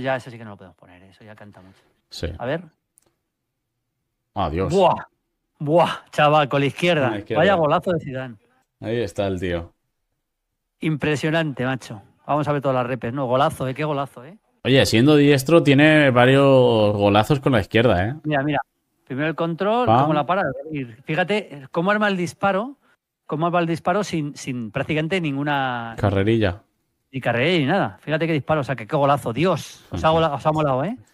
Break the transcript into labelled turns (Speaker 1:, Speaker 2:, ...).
Speaker 1: ya ese sí que no lo podemos poner, ¿eh? eso ya canta
Speaker 2: mucho. A ver. Adiós. Buah, buah, chaval, con la izquierda. Vaya
Speaker 1: golazo de Zidane.
Speaker 2: Ahí está el tío.
Speaker 1: Impresionante, macho. Vamos a ver todas las repes, ¿no? Golazo, ¿eh? Qué golazo, ¿eh?
Speaker 3: Oye, siendo diestro, tiene varios golazos con la izquierda, ¿eh?
Speaker 1: Mira, mira. Primero el control, la para. Fíjate eh, cómo arma el disparo, cómo arma el disparo sin, sin prácticamente ninguna...
Speaker 4: Carrerilla.
Speaker 1: Ni carrera ni nada. Fíjate qué disparo, o sea, qué golazo. Dios, os pues os ha molado, ¿eh?